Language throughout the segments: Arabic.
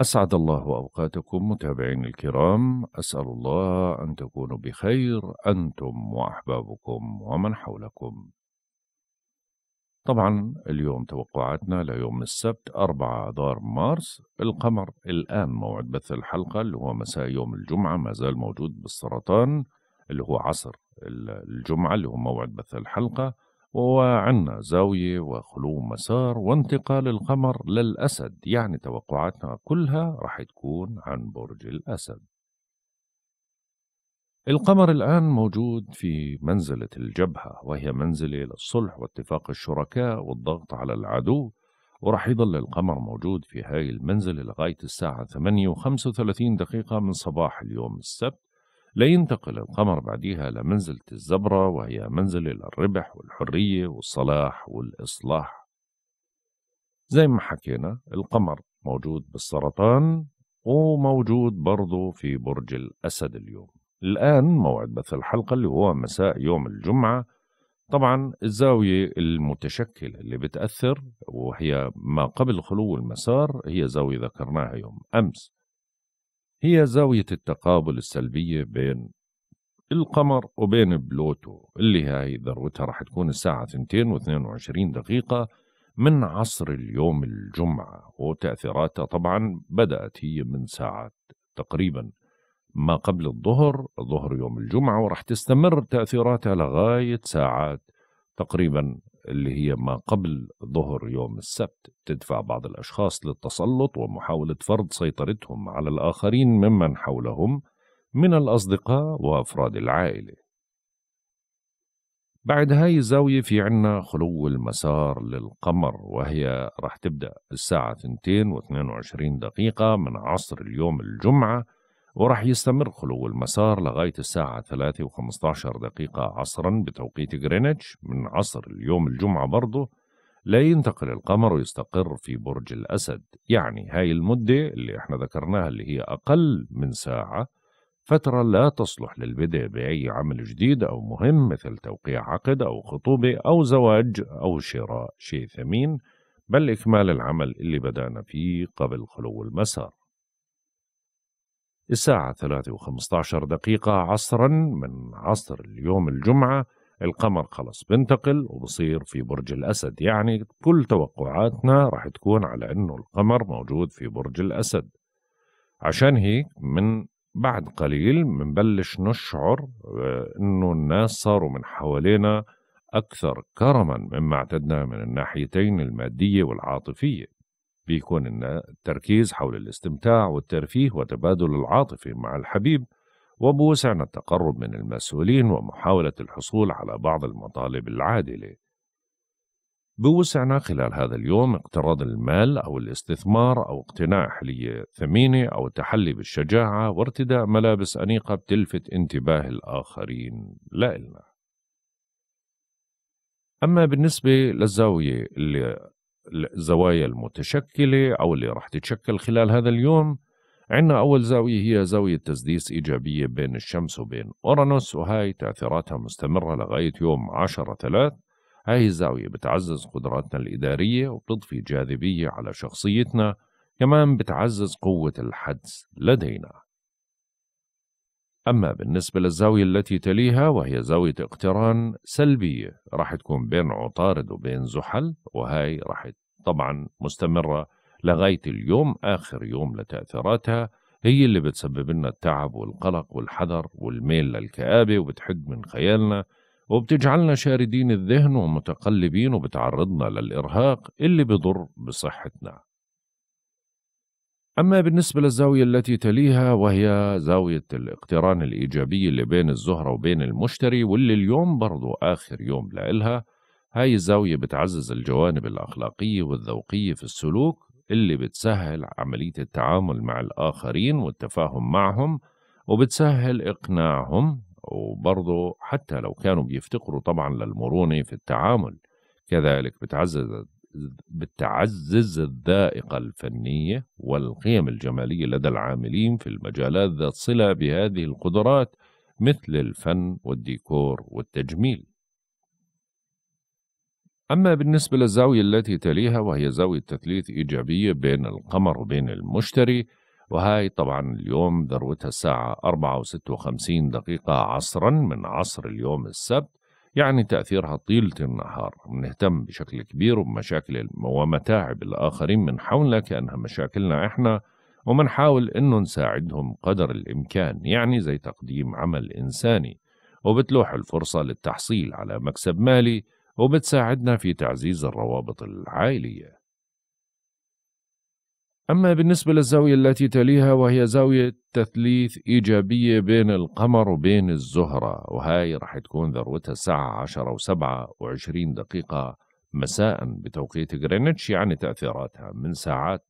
أسعد الله أوقاتكم متابعين الكرام أسأل الله أن تكونوا بخير أنتم وأحبابكم ومن حولكم طبعا اليوم توقعاتنا ليوم السبت 4 آذار مارس القمر الآن موعد بث الحلقة اللي هو مساء يوم الجمعة ما زال موجود بالسرطان اللي هو عصر الجمعة اللي هو موعد بث الحلقة وعنا زاوية وخلو مسار وانتقال القمر للأسد يعني توقعاتنا كلها رح تكون عن برج الأسد القمر الآن موجود في منزلة الجبهة وهي منزلة للصلح واتفاق الشركاء والضغط على العدو ورح يضل القمر موجود في هاي المنزلة لغاية الساعة 8 و35 دقيقة من صباح اليوم السبت لينتقل القمر بعديها لمنزلة الزبرة وهي منزلة للربح والحرية والصلاح والإصلاح زي ما حكينا القمر موجود بالسرطان وموجود برضه في برج الأسد اليوم الآن موعد بث الحلقة اللي هو مساء يوم الجمعة طبعا الزاوية المتشكلة اللي بتأثر وهي ما قبل خلو المسار هي زاوية ذكرناها يوم أمس هي زاوية التقابل السلبية بين القمر وبين بلوتو اللي هاي ذروتها رح تكون الساعة 22 دقيقة من عصر اليوم الجمعة وتأثيراتها طبعا بدأت هي من ساعة تقريبا ما قبل الظهر ظهر يوم الجمعة ورح تستمر تأثيراتها لغاية ساعات تقريبا اللي هي ما قبل ظهر يوم السبت تدفع بعض الأشخاص للتسلط ومحاولة فرض سيطرتهم على الآخرين ممن حولهم من الأصدقاء وأفراد العائلة بعد هاي الزاوية في عنا خلو المسار للقمر وهي رح تبدأ الساعة 2 22 دقيقة من عصر اليوم الجمعة ورح يستمر خلو المسار لغاية الساعة 3 و15 دقيقة عصرا بتوقيت جرينتش من عصر اليوم الجمعة برضه لا ينتقل القمر ويستقر في برج الأسد يعني هاي المدة اللي احنا ذكرناها اللي هي أقل من ساعة فترة لا تصلح للبدء بأي عمل جديد أو مهم مثل توقيع عقد أو خطوبة أو زواج أو شراء شيء ثمين بل إكمال العمل اللي بدأنا فيه قبل خلو المسار الساعة 3:15 دقيقة عصرا من عصر اليوم الجمعة القمر خلص بنتقل وبصير في برج الأسد يعني كل توقعاتنا راح تكون على أنه القمر موجود في برج الأسد عشان هيك من بعد قليل منبلش نشعر آه، أنه الناس صاروا من حوالينا أكثر كرما مما اعتدنا من الناحيتين المادية والعاطفية بيكون لنا التركيز حول الاستمتاع والترفيه وتبادل العاطفي مع الحبيب وبوسعنا التقرب من المسؤولين ومحاولة الحصول على بعض المطالب العادلة بوسعنا خلال هذا اليوم اقتراض المال أو الاستثمار أو اقتناء حلية ثمينة أو التحلي بالشجاعة وارتداء ملابس أنيقة بتلفت انتباه الآخرين لا إلنا أما بالنسبة للزاوية اللي الزوايا المتشكلة أو اللي رح تتشكل خلال هذا اليوم عندنا أول زاوية هي زاوية تسديس إيجابية بين الشمس وبين أورانوس وهاي تأثيراتها مستمرة لغاية يوم 10 3 هاي الزاوية بتعزز قدراتنا الإدارية وبتضفي جاذبية على شخصيتنا كمان بتعزز قوة الحدس لدينا أما بالنسبة للزاوية التي تليها وهي زاوية اقتران سلبية راح تكون بين عطارد وبين زحل وهي راح طبعا مستمرة لغاية اليوم آخر يوم لتأثيراتها هي اللي بتسبب لنا التعب والقلق والحذر والميل للكآبة وبتحد من خيالنا وبتجعلنا شاردين الذهن ومتقلبين وبتعرضنا للإرهاق اللي بضر بصحتنا أما بالنسبة للزاوية التي تليها وهي زاوية الاقتران الإيجابي اللي بين الزهرة وبين المشتري واللي اليوم برضو آخر يوم لإلها هاي الزاوية بتعزز الجوانب الأخلاقية والذوقية في السلوك اللي بتسهل عملية التعامل مع الآخرين والتفاهم معهم وبتسهل إقناعهم وبرضه حتى لو كانوا بيفتقروا طبعا للمرونة في التعامل كذلك بتعزز بتعزز الذائقة الفنية والقيم الجمالية لدى العاملين في المجالات ذات صلة بهذه القدرات مثل الفن والديكور والتجميل. أما بالنسبة للزاوية التي تليها وهي زاوية تثليث إيجابية بين القمر وبين المشتري وهي طبعا اليوم ذروتها الساعة 4.56 دقيقة عصرا من عصر اليوم السبت يعني تأثيرها طيلة النهار منهتم بشكل كبير وبمشاكل ومتاعب الآخرين من حولنا كأنها مشاكلنا إحنا ومنحاول إنه نساعدهم قدر الإمكان يعني زي تقديم عمل إنساني وبتلوح الفرصة للتحصيل على مكسب مالي وبتساعدنا في تعزيز الروابط العائلية أما بالنسبة للزاوية التي تليها وهي زاوية تثليث إيجابية بين القمر وبين الزهرة وهاي رح تكون ذروتها الساعة 10 وسبعة وعشرين دقيقة مساء بتوقيت غرينتش يعني تأثيراتها من ساعات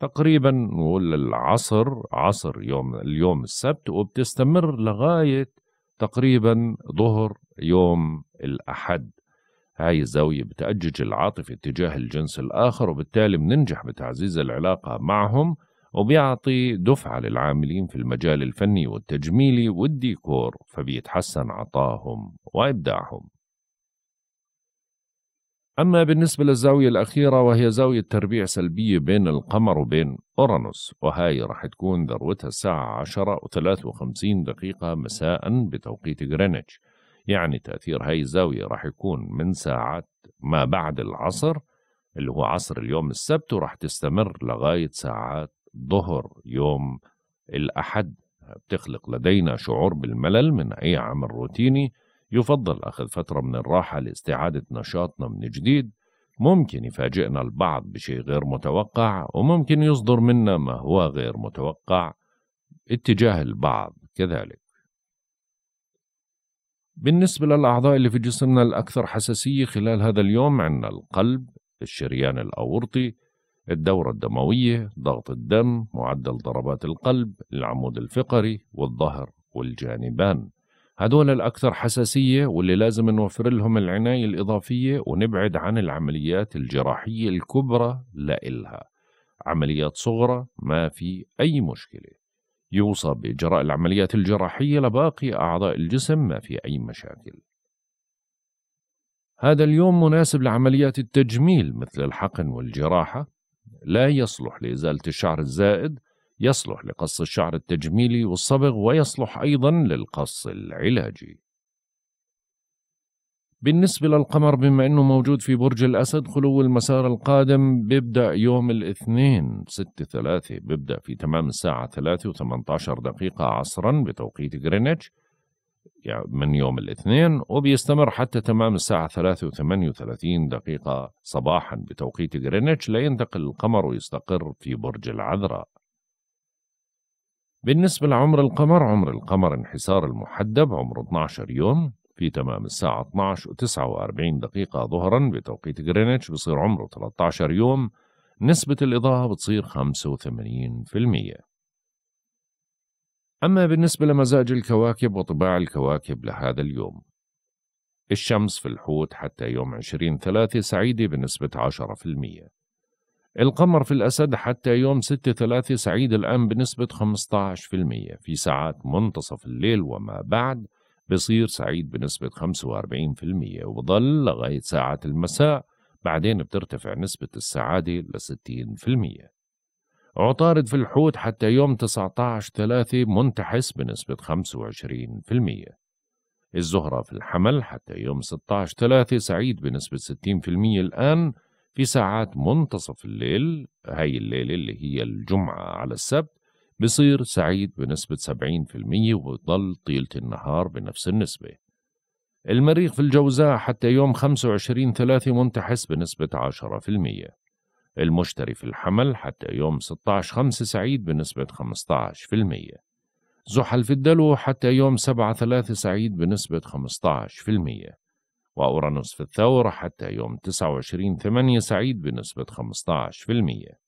تقريبا نقول العصر عصر يوم اليوم السبت وبتستمر لغاية تقريبا ظهر يوم الأحد هاي الزاوية بتأجج العاطفة تجاه الجنس الآخر وبالتالي بننجح بتعزيز العلاقة معهم وبيعطي دفعة للعاملين في المجال الفني والتجميلي والديكور فبيتحسن عطاهم وإبداعهم أما بالنسبة للزاوية الأخيرة وهي زاوية تربيع سلبية بين القمر وبين أورانوس وهاي راح تكون ذروتها الساعة 10 و53 دقيقة مساء بتوقيت غرينتش يعني تأثير هاي الزاوية راح يكون من ساعات ما بعد العصر اللي هو عصر اليوم السبت وراح تستمر لغاية ساعات ظهر يوم الأحد بتخلق لدينا شعور بالملل من أي عمل روتيني يفضل أخذ فترة من الراحة لاستعادة نشاطنا من جديد ممكن يفاجئنا البعض بشيء غير متوقع وممكن يصدر منا ما هو غير متوقع اتجاه البعض كذلك بالنسبة للأعضاء اللي في جسمنا الأكثر حساسية خلال هذا اليوم عندنا القلب، الشريان الأورطي، الدورة الدموية، ضغط الدم، معدل ضربات القلب، العمود الفقري والظهر والجانبان. هدول الأكثر حساسية واللي لازم نوفر لهم العناية الإضافية ونبعد عن العمليات الجراحية الكبرى لإلها عمليات صغرى ما في أي مشكلة يوصى بإجراء العمليات الجراحية لباقي أعضاء الجسم ما في أي مشاكل هذا اليوم مناسب لعمليات التجميل مثل الحقن والجراحة لا يصلح لإزالة الشعر الزائد يصلح لقص الشعر التجميلي والصبغ ويصلح أيضا للقص العلاجي بالنسبة للقمر بما أنه موجود في برج الأسد خلو المسار القادم بيبدأ يوم الاثنين 6 3 بيبدأ في تمام الساعة ثلاثة وثمانتاشر دقيقة عصرا بتوقيت غرينتش يعني من يوم الاثنين وبيستمر حتى تمام الساعة ثلاثة وثمانية وثلاثين دقيقة صباحا بتوقيت غرينتش لينتقل القمر ويستقر في برج العذراء بالنسبة لعمر القمر عمر القمر انحسار المحدب عمره 12 يوم في تمام الساعة 12 و49 دقيقة ظهرا بتوقيت جرينتش بصير عمره 13 يوم نسبة الإضاءة بتصير 85% أما بالنسبة لمزاج الكواكب وطباع الكواكب لهذا اليوم الشمس في الحوت حتى يوم 20 ثلاثة سعيدة بنسبة 10% القمر في الأسد حتى يوم 6 ثلاثة سعيد الآن بنسبة 15% في ساعات منتصف الليل وما بعد بيصير سعيد بنسبة 45% وبضل لغاية ساعة المساء بعدين بترتفع نسبة السعادة ل 60% عطارد في الحوت حتى يوم 19 3 منتحس بنسبة 25% الزهرة في الحمل حتى يوم 16 3 سعيد بنسبة 60% الآن في ساعات منتصف الليل هاي الليلة اللي هي الجمعة على السبت بصير سعيد بنسبة 70% وبضل طيلة النهار بنفس النسبة المريخ في الجوزاء حتى يوم 25 3 منتحس بنسبة 10% المشتري في الحمل حتى يوم 16 5 سعيد بنسبة 15% زحل في الدلو حتى يوم 7 3 سعيد بنسبة 15% وأورانوس في الثور حتى يوم 29 8 سعيد بنسبة 15%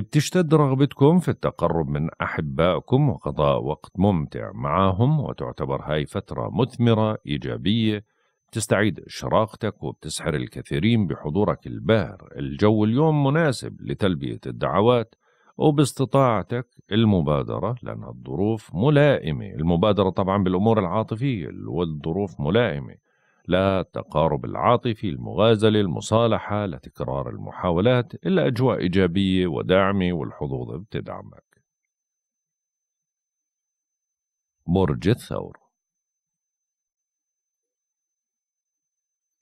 بتشتد رغبتكم في التقرب من أحبائكم وقضاء وقت ممتع معاهم وتعتبر هاي فترة مثمرة إيجابية تستعيد شراقتك وبتسحر الكثيرين بحضورك الباهر الجو اليوم مناسب لتلبية الدعوات وباستطاعتك المبادرة لأن الظروف ملائمة المبادرة طبعا بالأمور العاطفية والظروف ملائمة لا التقارب العاطفي المغازلة المصالحة لتكرار المحاولات إلا أجواء إيجابية وداعمة والحظوظ بتدعمك برج الثور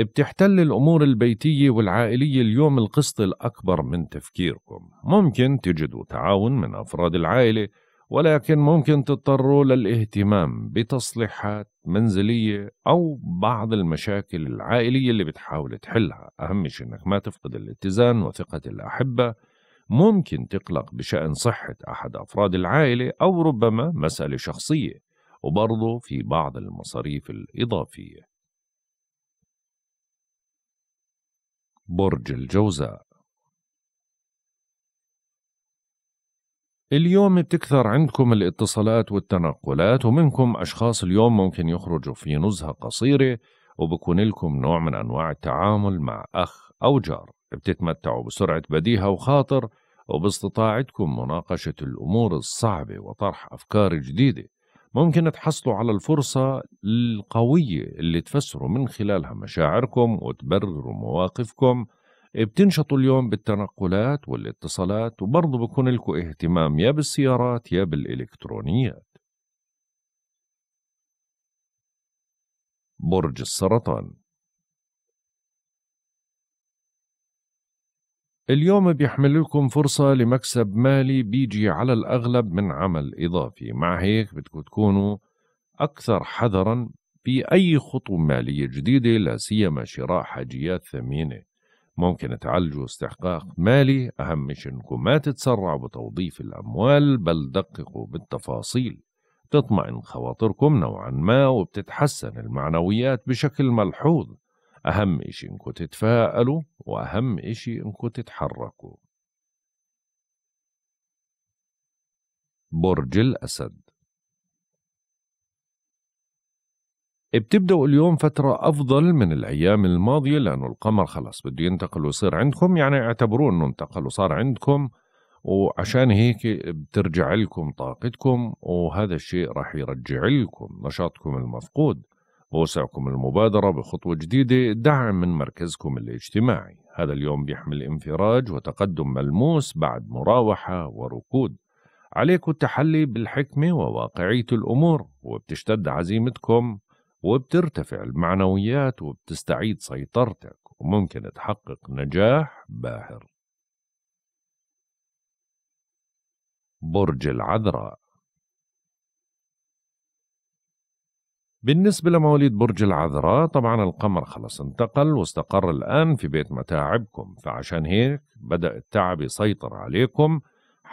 بتحتل الأمور البيتية والعائلية اليوم القسط الأكبر من تفكيركم ممكن تجدوا تعاون من أفراد العائلة ولكن ممكن تضطروا للاهتمام بتصليحات منزلية أو بعض المشاكل العائلية اللي بتحاول تحلها أهم شيء أنك ما تفقد الاتزان وثقة الأحبة ممكن تقلق بشأن صحة أحد أفراد العائلة أو ربما مسألة شخصية وبرضه في بعض المصاريف الإضافية برج الجوزاء اليوم بتكثر عندكم الاتصالات والتنقلات ومنكم أشخاص اليوم ممكن يخرجوا في نزهة قصيرة وبكون لكم نوع من أنواع التعامل مع أخ أو جار بتتمتعوا بسرعة بديهة وخاطر وباستطاعتكم مناقشة الأمور الصعبة وطرح أفكار جديدة ممكن تحصلوا على الفرصة القوية اللي تفسروا من خلالها مشاعركم وتبرروا مواقفكم بتنشطوا اليوم بالتنقلات والاتصالات وبرضه بكون لكم اهتمام يا بالسيارات يا بالإلكترونيات برج السرطان اليوم بيحمل لكم فرصة لمكسب مالي بيجي على الأغلب من عمل إضافي مع هيك بدكم تكونوا أكثر حذرا في أي خطوة مالية جديدة لا سيما شراء حاجيات ثمينة ممكن تعالجوا استحقاق مالي أهم شيء إنكم ما تتسرعوا بتوظيف الأموال بل دققوا بالتفاصيل تطمئن خواطركم نوعا ما وبتتحسن المعنويات بشكل ملحوظ أهم إشي إنكم تتفائلوا وأهم إشي إنكم تتحركوا برج الأسد بتبدأوا اليوم فترة أفضل من الأيام الماضية لأنه القمر خلص بده ينتقل ويصير عندكم يعني اعتبروه أنه انتقل وصار عندكم وعشان هيك بترجع لكم طاقتكم وهذا الشيء راح يرجع لكم نشاطكم المفقود ووسعكم المبادرة بخطوة جديدة دعم من مركزكم الاجتماعي هذا اليوم بيحمل انفراج وتقدم ملموس بعد مراوحة وركود عليكم التحلي بالحكمة وواقعية الأمور وبتشتد عزيمتكم وبترتفع المعنويات وبتستعيد سيطرتك وممكن تحقق نجاح باهر برج العذراء بالنسبة لمواليد برج العذراء طبعا القمر خلص انتقل واستقر الآن في بيت متاعبكم فعشان هيك بدأ التعب يسيطر عليكم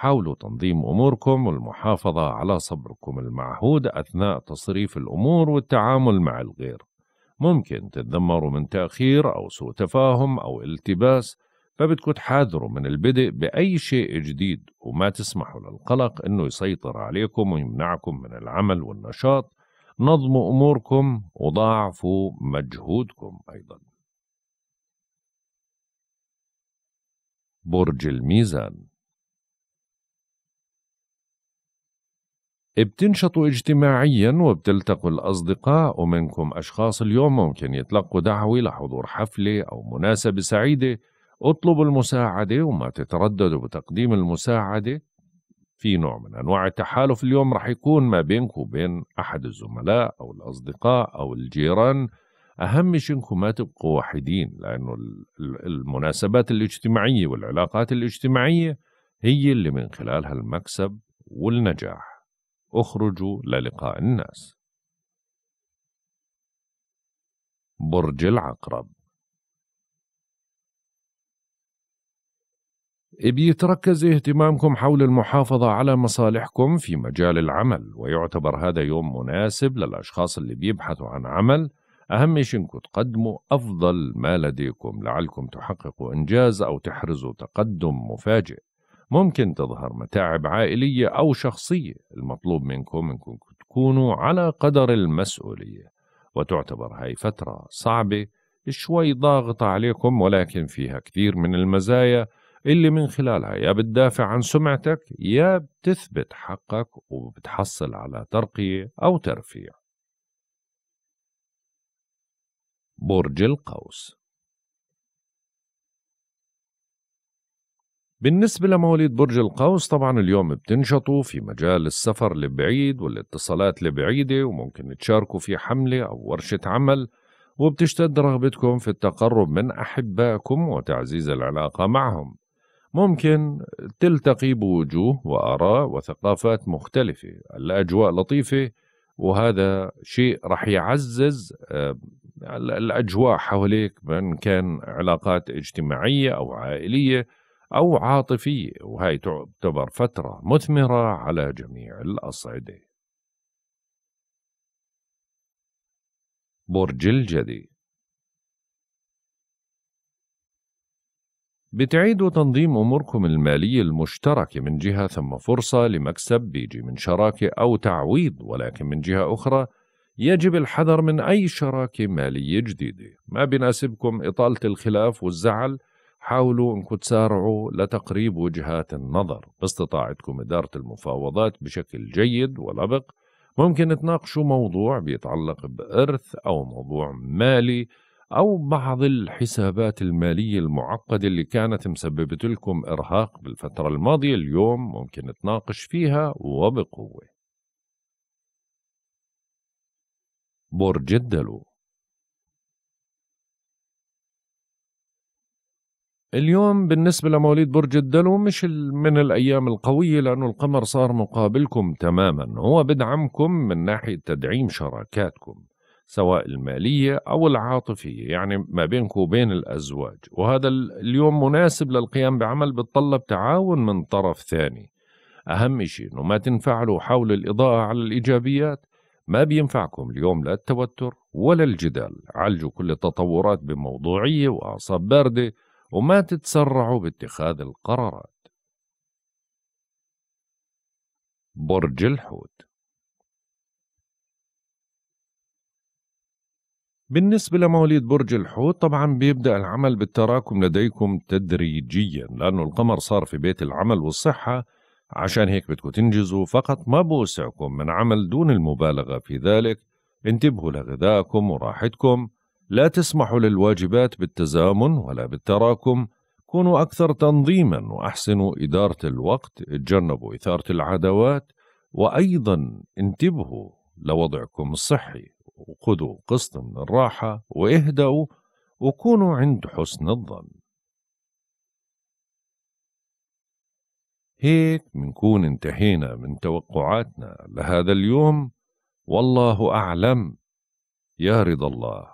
حاولوا تنظيم أموركم والمحافظة على صبركم المعهود أثناء تصريف الأمور والتعامل مع الغير ممكن تتذمروا من تأخير أو سوء تفاهم أو التباس فبدكوا تحاذروا من البدء بأي شيء جديد وما تسمحوا للقلق أنه يسيطر عليكم ويمنعكم من العمل والنشاط نظموا أموركم وضاعفوا مجهودكم أيضا برج الميزان بتنشطوا اجتماعيا وبتلتقوا الأصدقاء ومنكم أشخاص اليوم ممكن يتلقوا دعوة لحضور حفلة أو مناسبة سعيدة اطلبوا المساعدة وما تترددوا بتقديم المساعدة في نوع من أنواع التحالف اليوم رح يكون ما بينكم وبين أحد الزملاء أو الأصدقاء أو الجيران أهم شيء إنكم ما تبقوا وحيدين لأنه المناسبات الاجتماعية والعلاقات الاجتماعية هي اللي من خلالها المكسب والنجاح أخرج للقاء الناس برج العقرب بيتركز اهتمامكم حول المحافظة على مصالحكم في مجال العمل ويعتبر هذا يوم مناسب للأشخاص اللي بيبحثوا عن عمل أهم شيء إنكم تقدموا أفضل ما لديكم لعلكم تحققوا إنجاز أو تحرزوا تقدم مفاجئ ممكن تظهر متاعب عائلية أو شخصية المطلوب منكم أنكم تكونوا على قدر المسؤولية وتعتبر هاي فترة صعبة شوي ضاغطة عليكم ولكن فيها كثير من المزايا اللي من خلالها يا بتدافع عن سمعتك يا بتثبت حقك وبتحصل على ترقية أو ترفيع برج القوس بالنسبة لمواليد برج القوس طبعا اليوم بتنشطوا في مجال السفر لبعيد والاتصالات لبعيدة وممكن تشاركوا في حملة أو ورشة عمل وبتشتد رغبتكم في التقرب من أحبائكم وتعزيز العلاقة معهم ممكن تلتقي بوجوه وآراء وثقافات مختلفة الأجواء لطيفة وهذا شيء رح يعزز الأجواء حواليك من كان علاقات اجتماعية أو عائلية أو عاطفية وهي تعتبر فترة مثمرة على جميع الأصعدة برج الجدي بتعيدوا تنظيم أموركم المالية المشتركة من جهة ثم فرصة لمكسب بيجي من شراكة أو تعويض ولكن من جهة أخرى يجب الحذر من أي شراكة مالية جديدة ما بناسبكم إطالة الخلاف والزعل حاولوا انكم تسارعوا لتقريب وجهات النظر باستطاعتكم إدارة المفاوضات بشكل جيد ولبق ممكن تناقشوا موضوع بيتعلق بإرث أو موضوع مالي أو بعض الحسابات المالية المعقدة اللي كانت مسببت لكم إرهاق بالفترة الماضية اليوم ممكن تناقش فيها وبقوة برج الدلو اليوم بالنسبة لمواليد برج الدلو مش من الأيام القوية لأنه القمر صار مقابلكم تماما هو بدعمكم من ناحية تدعيم شراكاتكم سواء المالية أو العاطفية يعني ما بينكم وبين الأزواج وهذا اليوم مناسب للقيام بعمل بتطلب تعاون من طرف ثاني أهم شيء أنه ما تنفعلوا حول الإضاءة على الإيجابيات ما بينفعكم اليوم لا التوتر ولا الجدال عالجوا كل التطورات بموضوعية وأعصاب باردة وما تتسرعوا باتخاذ القرارات برج الحوت بالنسبة لمواليد برج الحوت طبعا بيبدأ العمل بالتراكم لديكم تدريجيا لأنه القمر صار في بيت العمل والصحة عشان هيك بدكم تنجزوا فقط ما بوسعكم من عمل دون المبالغة في ذلك انتبهوا لغذائكم وراحتكم لا تسمحوا للواجبات بالتزامن ولا بالتراكم كونوا أكثر تنظيما وأحسنوا إدارة الوقت اتجنبوا إثارة العداوات وأيضا انتبهوا لوضعكم الصحي وخذوا قسط من الراحة واهدأوا وكونوا عند حسن الظن هيك منكون انتهينا من توقعاتنا لهذا اليوم والله أعلم يا رضا الله